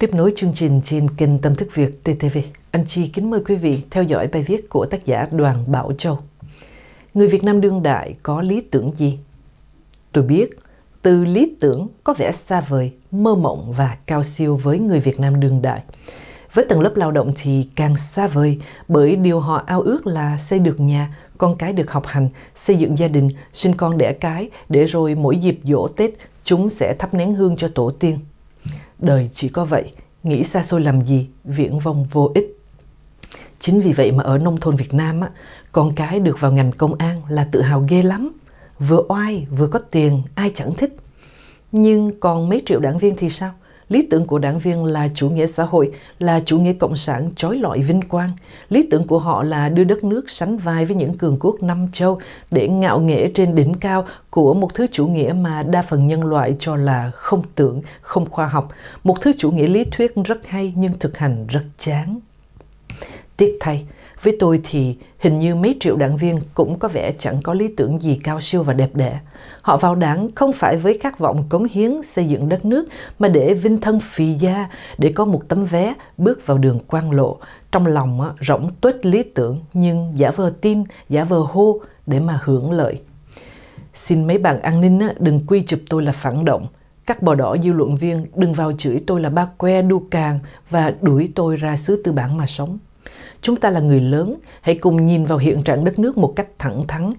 Tiếp nối chương trình trên kênh Tâm thức Việt TTV, anh Chi kính mời quý vị theo dõi bài viết của tác giả Đoàn Bảo Châu. Người Việt Nam đương đại có lý tưởng gì? Tôi biết, từ lý tưởng có vẻ xa vời, mơ mộng và cao siêu với người Việt Nam đương đại. Với tầng lớp lao động thì càng xa vời bởi điều họ ao ước là xây được nhà, con cái được học hành, xây dựng gia đình, sinh con đẻ cái để rồi mỗi dịp dỗ Tết chúng sẽ thắp nén hương cho tổ tiên – đời chỉ có vậy, nghĩ xa xôi làm gì, viễn vông vô ích. Chính vì vậy mà ở nông thôn Việt Nam con cái được vào ngành công an là tự hào ghê lắm. Vừa oai, vừa có tiền, ai chẳng thích. Nhưng còn mấy triệu đảng viên thì sao? Lý tưởng của đảng viên là chủ nghĩa xã hội, là chủ nghĩa cộng sản trói lọi vinh quang. Lý tưởng của họ là đưa đất nước sánh vai với những cường quốc năm châu để ngạo nghễ trên đỉnh cao của một thứ chủ nghĩa mà đa phần nhân loại cho là không tưởng, không khoa học. Một thứ chủ nghĩa lý thuyết rất hay nhưng thực hành rất chán. Tiếc thay, với tôi thì hình như mấy triệu đảng viên cũng có vẻ chẳng có lý tưởng gì cao siêu và đẹp đẽ. Họ vào đảng không phải với khát vọng cống hiến xây dựng đất nước mà để vinh thân phì gia, để có một tấm vé bước vào đường quan lộ. Trong lòng rỗng tuếch lý tưởng nhưng giả vờ tin, giả vờ hô để mà hưởng lợi. Xin mấy bạn an ninh đừng quy chụp tôi là phản động. Các bò đỏ dư luận viên đừng vào chửi tôi là ba que đu càng và đuổi tôi ra xứ tư bản mà sống. Chúng ta là người lớn, hãy cùng nhìn vào hiện trạng đất nước một cách thẳng thắn.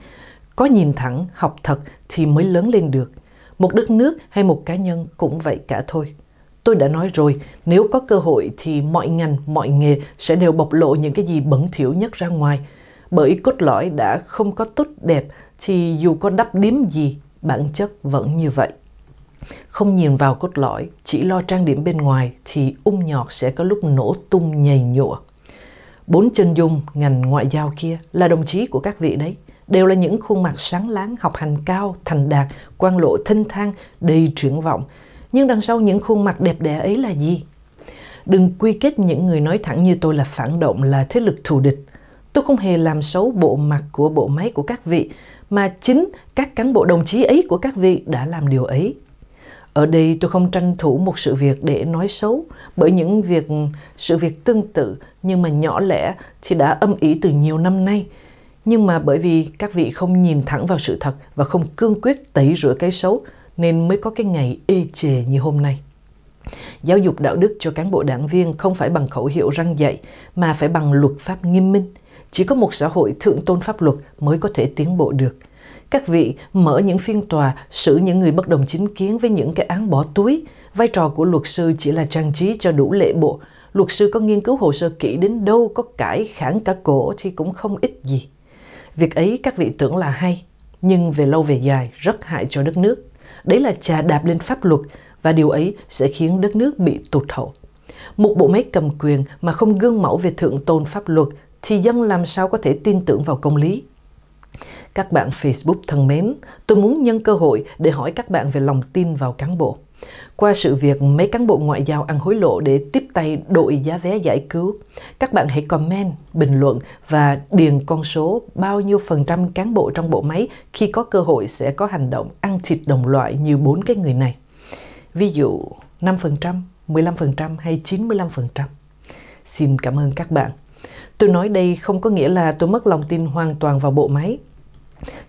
Có nhìn thẳng, học thật thì mới lớn lên được. Một đất nước hay một cá nhân cũng vậy cả thôi. Tôi đã nói rồi, nếu có cơ hội thì mọi ngành, mọi nghề sẽ đều bộc lộ những cái gì bẩn thỉu nhất ra ngoài. Bởi cốt lõi đã không có tốt đẹp thì dù có đắp điếm gì, bản chất vẫn như vậy. Không nhìn vào cốt lõi, chỉ lo trang điểm bên ngoài thì ung nhọt sẽ có lúc nổ tung nhầy nhụa bốn chân dung ngành ngoại giao kia là đồng chí của các vị đấy đều là những khuôn mặt sáng láng học hành cao thành đạt quan lộ thinh thang đầy triển vọng nhưng đằng sau những khuôn mặt đẹp đẽ ấy là gì đừng quy kết những người nói thẳng như tôi là phản động là thế lực thù địch tôi không hề làm xấu bộ mặt của bộ máy của các vị mà chính các cán bộ đồng chí ấy của các vị đã làm điều ấy ở đây tôi không tranh thủ một sự việc để nói xấu bởi những việc sự việc tương tự nhưng mà nhỏ lẻ thì đã âm ý từ nhiều năm nay nhưng mà bởi vì các vị không nhìn thẳng vào sự thật và không cương quyết tẩy rửa cái xấu nên mới có cái ngày ê chề như hôm nay giáo dục đạo đức cho cán bộ đảng viên không phải bằng khẩu hiệu răng dạy mà phải bằng luật pháp nghiêm minh chỉ có một xã hội thượng tôn pháp luật mới có thể tiến bộ được các vị mở những phiên tòa xử những người bất đồng chính kiến với những cái án bỏ túi. Vai trò của luật sư chỉ là trang trí cho đủ lệ bộ. Luật sư có nghiên cứu hồ sơ kỹ đến đâu có cãi khản cả cổ thì cũng không ít gì. Việc ấy các vị tưởng là hay, nhưng về lâu về dài rất hại cho đất nước. Đấy là trà đạp lên pháp luật và điều ấy sẽ khiến đất nước bị tụt hậu. Một bộ máy cầm quyền mà không gương mẫu về thượng tôn pháp luật thì dân làm sao có thể tin tưởng vào công lý? Các bạn Facebook thân mến, tôi muốn nhân cơ hội để hỏi các bạn về lòng tin vào cán bộ. Qua sự việc mấy cán bộ ngoại giao ăn hối lộ để tiếp tay đội giá vé giải cứu, các bạn hãy comment, bình luận và điền con số bao nhiêu phần trăm cán bộ trong bộ máy khi có cơ hội sẽ có hành động ăn thịt đồng loại như bốn cái người này. Ví dụ 5%, 15% hay 95%. Xin cảm ơn các bạn. Tôi nói đây không có nghĩa là tôi mất lòng tin hoàn toàn vào bộ máy.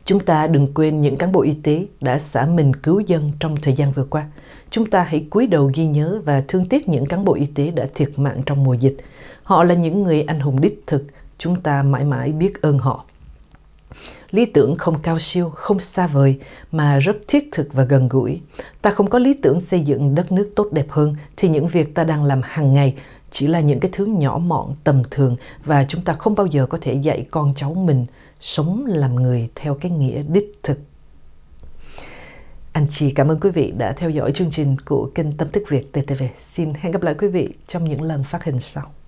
Chúng ta đừng quên những cán bộ y tế đã xả mình cứu dân trong thời gian vừa qua. Chúng ta hãy cúi đầu ghi nhớ và thương tiếc những cán bộ y tế đã thiệt mạng trong mùa dịch. Họ là những người anh hùng đích thực, chúng ta mãi mãi biết ơn họ lý tưởng không cao siêu, không xa vời mà rất thiết thực và gần gũi. Ta không có lý tưởng xây dựng đất nước tốt đẹp hơn thì những việc ta đang làm hàng ngày chỉ là những cái thứ nhỏ mọn tầm thường và chúng ta không bao giờ có thể dạy con cháu mình sống làm người theo cái nghĩa đích thực. Anh chị cảm ơn quý vị đã theo dõi chương trình của kênh Tâm Thức Việt TTV. Xin hẹn gặp lại quý vị trong những lần phát hình sau.